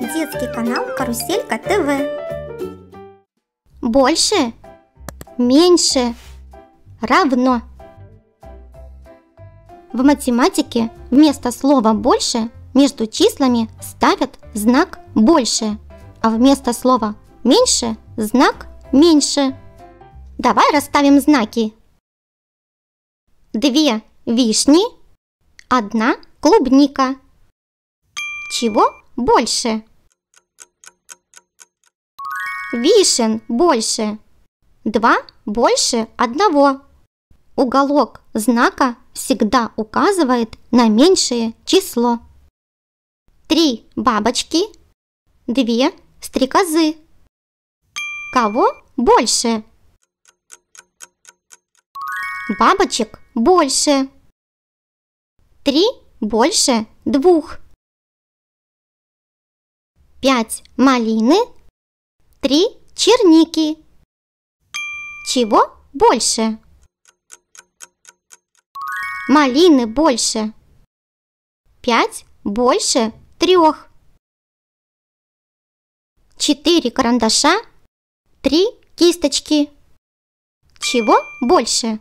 Детский канал Каруселька ТВ. Больше, меньше, равно. В математике вместо слова «больше» между числами ставят знак «больше», а вместо слова «меньше» знак «меньше». Давай расставим знаки. Две вишни, одна клубника. Чего больше? Вишен больше. Два больше одного. Уголок знака всегда указывает на меньшее число. Три бабочки, две стрекозы. Кого больше? Бабочек больше. Три больше двух пять малины, три черники. Чего больше? Малины больше. Пять больше трех. Четыре карандаша, три кисточки. Чего больше?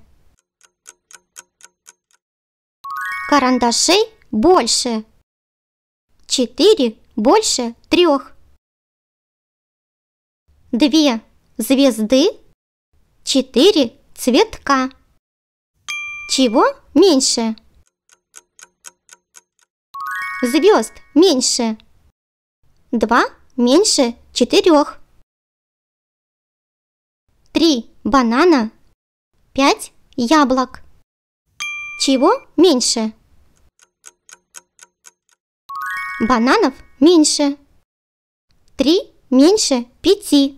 Карандашей больше. Четыре больше трех. Две звезды, четыре цветка. Чего меньше? Звезд меньше. Два меньше четырех. Три банана, пять яблок. Чего меньше? Бананов меньше. 3 меньше 5.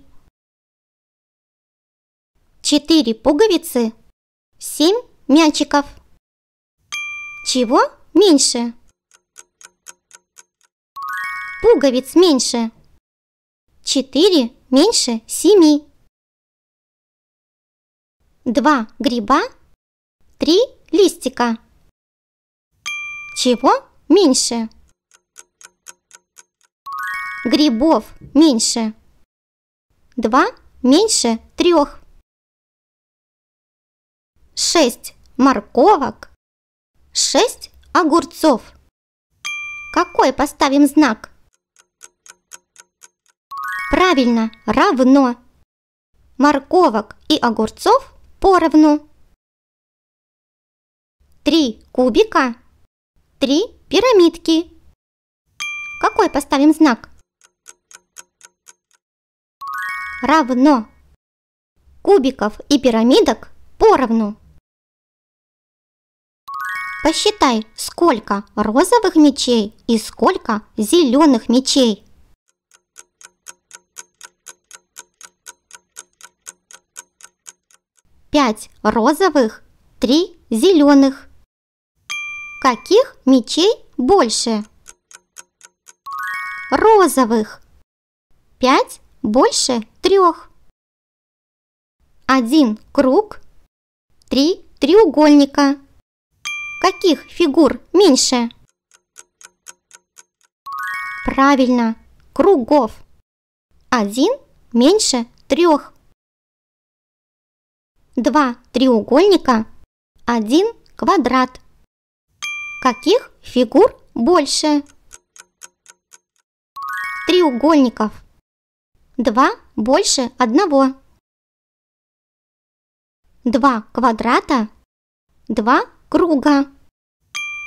4 пуговицы, 7 мячиков. Чего меньше? Пуговиц меньше. 4 меньше 7. 2 гриба, 3 листика. Чего меньше? грибов меньше. два, меньше трех. Шесть морковок, шесть огурцов. Какой поставим знак? Правильно, равно. Морковок и огурцов поровну. Три кубика, три пирамидки. Какой поставим знак? равно. Кубиков и пирамидок поровну. Посчитай, сколько розовых мечей и сколько зеленых мечей. Пять розовых, три зеленых. Каких мечей больше? Розовых. Пять больше трех. Один круг, три треугольника. Каких фигур меньше? Правильно, кругов. Один меньше трех. Два треугольника, один квадрат. Каких фигур больше? Треугольников. 2 больше 1. 2 квадрата, 2 круга.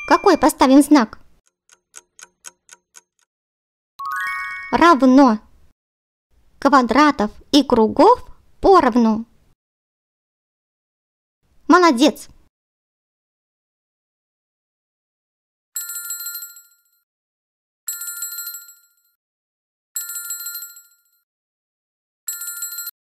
Какой поставим знак? Равно. Квадратов и кругов поровну. Молодец!